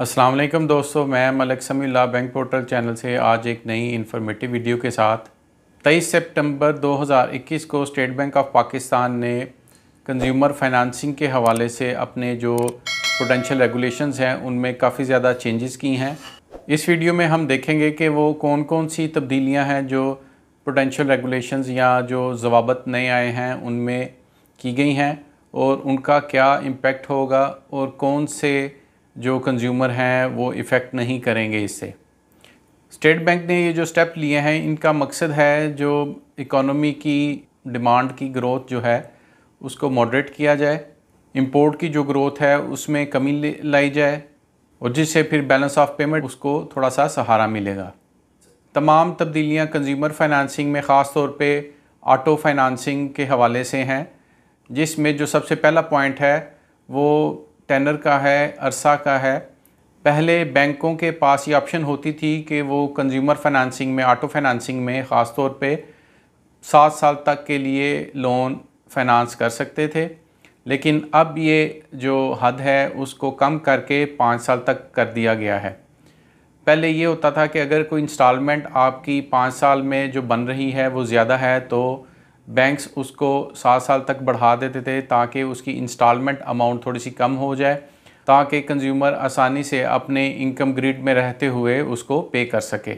अस्सलाम वालेकुम दोस्तों मैं समी ला बैंक पोर्टल चैनल से आज एक नई इन्फॉर्मेटिव वीडियो के साथ 23 सितंबर 2021 को स्टेट बैंक ऑफ पाकिस्तान ने कंज्यूमर फाइनेंसिंग के हवाले से अपने जो पोटेंशियल रेगुलेशंस हैं उनमें काफ़ी ज़्यादा चेंजेस की हैं इस वीडियो में हम देखेंगे कि वो कौन कौन सी तब्दीलियाँ हैं जो पोटेंशियल रेगुलेशन या जो जवाबत नए आए हैं उनमें की गई हैं और उनका क्या इम्पेक्ट होगा और कौन से जो कंज्यूमर हैं वो इफ़ेक्ट नहीं करेंगे इससे स्टेट बैंक ने ये जो स्टेप लिए हैं इनका मकसद है जो इकोनॉमी की डिमांड की ग्रोथ जो है उसको मॉडरेट किया जाए इंपोर्ट की जो ग्रोथ है उसमें कमी लाई जाए और जिससे फिर बैलेंस ऑफ पेमेंट उसको थोड़ा सा सहारा मिलेगा तमाम तब्दीलियाँ कंज्यूमर फाइनेंसिंग में ख़ास तौर पे ऑटो फाइनेंसिंग के हवाले से हैं जिसमें जो सबसे पहला पॉइंट है वो टेनर का है अरसा का है पहले बैंकों के पास ये ऑप्शन होती थी कि वो कंज्यूमर फाइनेंसिंग में ऑटो फाइनेंसिंग में ख़ास तौर पे सात साल तक के लिए लोन फाइनेंस कर सकते थे लेकिन अब ये जो हद है उसको कम करके पाँच साल तक कर दिया गया है पहले ये होता था कि अगर कोई इंस्टॉलमेंट आपकी पाँच साल में जो बन रही है वो ज़्यादा है तो बैंक्स उसको सात साल तक बढ़ा देते थे ताकि उसकी इंस्टॉलमेंट अमाउंट थोड़ी सी कम हो जाए ताकि कंज्यूमर आसानी से अपने इनकम ग्रिड में रहते हुए उसको पे कर सके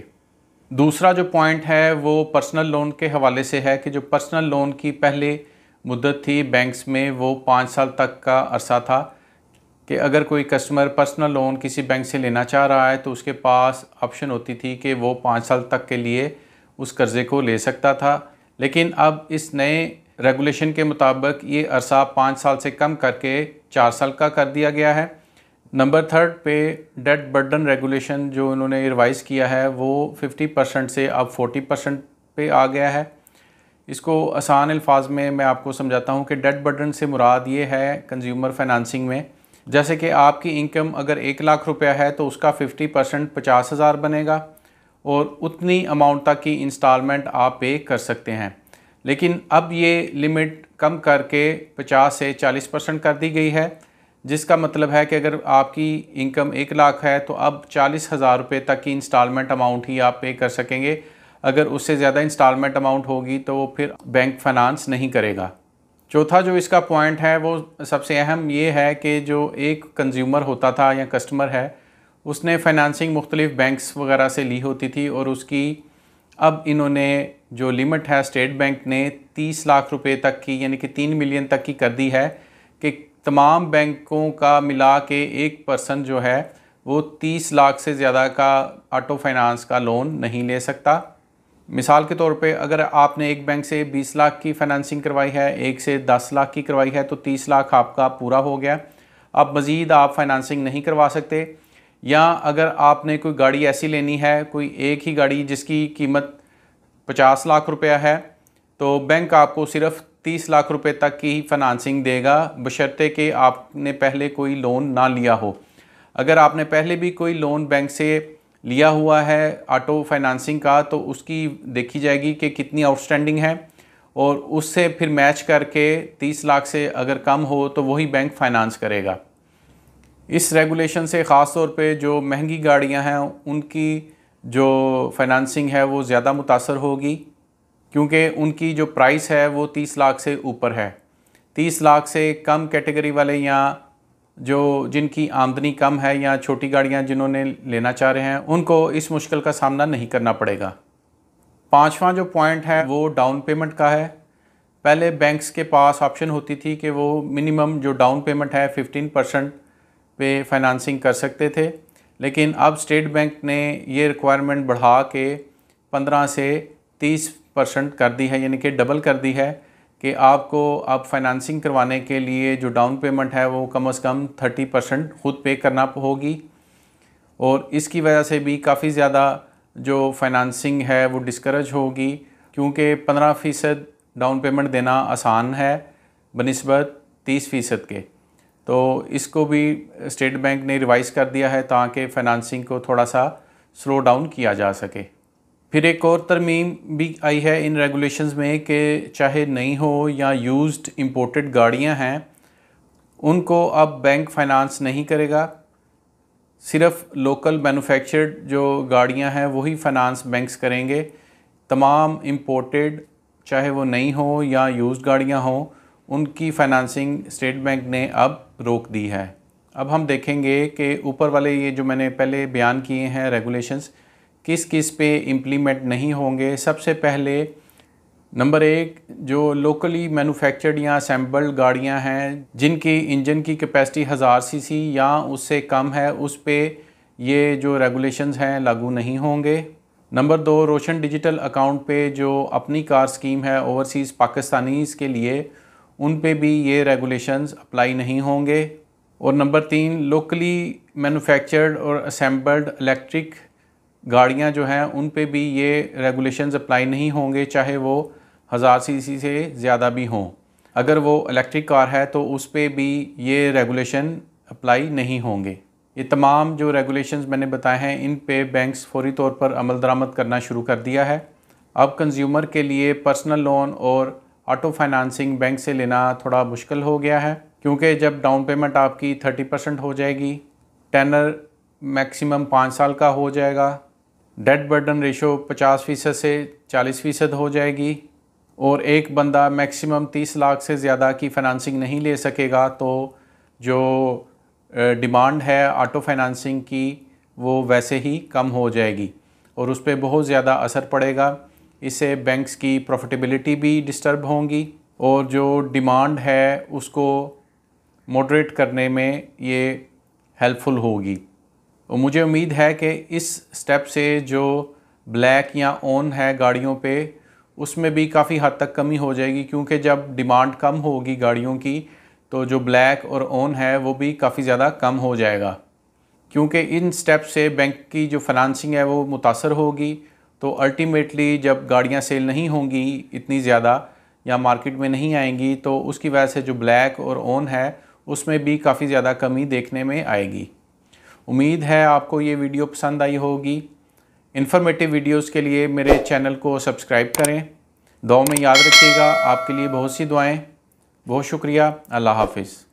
दूसरा जो पॉइंट है वो पर्सनल लोन के हवाले से है कि जो पर्सनल लोन की पहले मुद्दत थी बैंक्स में वो पाँच साल तक का अरसा था कि अगर कोई कस्टमर पर्सनल लोन किसी बैंक से लेना चाह रहा है तो उसके पास ऑप्शन होती थी कि वो पाँच साल तक के लिए उस कर्ज़े को ले सकता था लेकिन अब इस नए रेगुलेशन के मुताबिक ये अरसा पाँच साल से कम करके चार साल का कर दिया गया है नंबर थर्ड पे डेट बर्डन रेगुलेशन जो इन्होंने रिवाइज़ किया है वो 50 परसेंट से अब 40 परसेंट पे आ गया है इसको आसान अल्फाज में मैं आपको समझाता हूँ कि डेट बर्डन से मुराद ये है कंज्यूमर फाइनेंसिंग में जैसे कि आपकी इनकम अगर एक लाख रुपया है तो उसका 50 परसेंट पचास हज़ार बनेगा और उतनी अमाउंट तक की इंस्टॉलमेंट आप पे कर सकते हैं लेकिन अब ये लिमिट कम करके 50 से 40 परसेंट कर दी गई है जिसका मतलब है कि अगर आपकी इनकम एक लाख है तो अब चालीस हज़ार रुपये तक की इंस्टॉलमेंट अमाउंट ही आप पे कर सकेंगे अगर उससे ज़्यादा इंस्टॉलमेंट अमाउंट होगी तो वो फिर बैंक फाइनेंस नहीं करेगा चौथा जो इसका पॉइंट है वो सबसे अहम ये है कि जो एक कंज्यूमर होता था या कस्टमर है उसने फाइनेंसिंग मुख्तलिफ़ बैंक्स वगैरह से ली होती थी और उसकी अब इन्होंने जो लिमिट है स्टेट बैंक ने तीस लाख रुपए तक की यानी कि तीन मिलियन तक की कर दी है कि तमाम बैंकों का मिला के एक पर्सन जो है वो तीस लाख से ज़्यादा का ऑटो फाइनेंस का लोन नहीं ले सकता मिसाल के तौर पे अगर आपने एक बैंक से 20 लाख की फाइनेंसिंग करवाई है एक से 10 लाख की करवाई है तो 30 लाख आपका पूरा हो गया अब मज़ीद आप फाइनेंसिंग नहीं करवा सकते या अगर आपने कोई गाड़ी ऐसी लेनी है कोई एक ही गाड़ी जिसकी कीमत पचास लाख रुपया है तो बैंक आपको सिर्फ तीस लाख रुपए तक की ही फाइनानसिंग देगा बशर्ते कि आपने पहले कोई लोन ना लिया हो अगर आपने पहले भी कोई लोन बैंक से लिया हुआ है ऑटो फाइनेंसिंग का तो उसकी देखी जाएगी कि कितनी आउटस्टैंडिंग है और उससे फिर मैच करके तीस लाख से अगर कम हो तो वही बैंक फाइनेंस करेगा इस रेगुलेशन से ख़ास तौर पे जो महंगी गाड़ियां हैं उनकी जो फाइनेंसिंग है वो ज़्यादा मुतासर होगी क्योंकि उनकी जो प्राइस है वो तीस लाख से ऊपर है तीस लाख से कम कैटेगरी वाले या जो जिनकी आमदनी कम है या छोटी गाड़ियां जिन्होंने लेना चाह रहे हैं उनको इस मुश्किल का सामना नहीं करना पड़ेगा पाँचवा जो पॉइंट है वो डाउन पेमेंट का है पहले बैंक्स के पास ऑप्शन होती थी कि वो मिनिमम जो डाउन पेमेंट है फ़िफ्टीन परसेंट पे फाइनेंसिंग कर सकते थे लेकिन अब स्टेट बैंक ने ये रिक्वायरमेंट बढ़ा के 15 से 30 परसेंट कर दी है यानी कि डबल कर दी है कि आपको अब फाइनेंसिंग करवाने के लिए जो डाउन पेमेंट है वो कम से कम 30 परसेंट खुद पे करना होगी और इसकी वजह से भी काफ़ी ज़्यादा जो फाइनेंसिंग है वो डिस्करेज होगी क्योंकि पंद्रह फ़ीसद डाउन पेमेंट देना आसान है बनस्बत तीस फ़ीसद के तो इसको भी स्टेट बैंक ने रिवाइज कर दिया है ताकि फाइनेंसिंग को थोड़ा सा स्लो डाउन किया जा सके फिर एक और तरमीम भी आई है इन रेगुलेशंस में कि चाहे नई हो या यूज्ड इंपोर्टेड गाड़ियां हैं उनको अब बैंक फाइनेंस नहीं करेगा सिर्फ लोकल मैन्युफैक्चर्ड जो गाड़ियां हैं वही फाइनेंस बैंक्स करेंगे तमाम इंपोर्टेड चाहे वो नई हो या यूज्ड गाड़ियां हों उनकी फाइनेंसिंग स्टेट बैंक ने अब रोक दी है अब हम देखेंगे कि ऊपर वाले ये जो मैंने पहले बयान किए हैं रेगुलेशंस किस किस पे इम्प्लीमेंट नहीं होंगे सबसे पहले नंबर एक जो लोकली मैन्युफैक्चर्ड या असम्बल्ड गाड़ियां हैं जिनकी इंजन की कैपेसिटी हज़ार सीसी या उससे कम है उस पर ये जो रेगुलेशंस हैं लागू नहीं होंगे नंबर दो रोशन डिजिटल अकाउंट पे जो अपनी कार स्कीम है ओवरसीज़ पाकिस्तानीज़ के लिए उन पे भी ये रेगुलेशंस अप्लाई नहीं होंगे और नंबर तीन लोकली मैन्युफैक्चर्ड और असम्बल्ड इलेक्ट्रिक गाड़ियाँ जो हैं उन पे भी ये रेगुलेशंस अप्लाई नहीं होंगे चाहे वो हज़ार सीसी से ज़्यादा भी हों अगर वो इलेक्ट्रिक कार है तो उस पर भी ये रेगुलेशन अप्लाई नहीं होंगे ये तमाम जो रेगुलेशंस मैंने बताए हैं इन पे बैंक्स फौरी तौर पर अमल दरामद करना शुरू कर दिया है अब कंज्यूमर के लिए पर्सनल लोन और ऑटो फाइनेंसिंग बैंक से लेना थोड़ा मुश्किल हो गया है क्योंकि जब डाउन पेमेंट आपकी थर्टी परसेंट हो जाएगी टेनर मैक्सिमम पाँच साल का हो जाएगा डेट बर्डन रेशो पचास फ़ीसद से चालीस फ़ीसद हो जाएगी और एक बंदा मैक्सिमम तीस लाख से ज़्यादा की फ़ाइनेंसिंग नहीं ले सकेगा तो जो डिमांड है ऑटो फाइनेंसिंग की वो वैसे ही कम हो जाएगी और उस पर बहुत ज़्यादा असर पड़ेगा इससे बैंक्स की प्रॉफिटेबिलिटी भी डिस्टर्ब होंगी और जो डिमांड है उसको मॉडरेट करने में ये हेल्पफुल होगी और मुझे उम्मीद है कि इस स्टेप से जो ब्लैक या ऑन है गाड़ियों पे उसमें भी काफ़ी हद तक कमी हो जाएगी क्योंकि जब डिमांड कम होगी गाड़ियों की तो जो ब्लैक और ऑन है वो भी काफ़ी ज़्यादा कम हो जाएगा क्योंकि इन स्टेप से बैंक की जो फाइनेंसिंग है वो मुतासर होगी तो अल्टीमेटली जब गाड़ियाँ सेल नहीं होंगी इतनी ज़्यादा या मार्केट में नहीं आएंगी तो उसकी वजह से जो ब्लैक और ओन है उसमें भी काफ़ी ज़्यादा कमी देखने में आएगी उम्मीद है आपको ये वीडियो पसंद आई होगी इन्फॉर्मेटिव वीडियोस के लिए मेरे चैनल को सब्सक्राइब करें दो में याद रखिएगा आपके लिए बहुत सी दुआएं बहुत शुक्रिया अल्लाह हाफिज़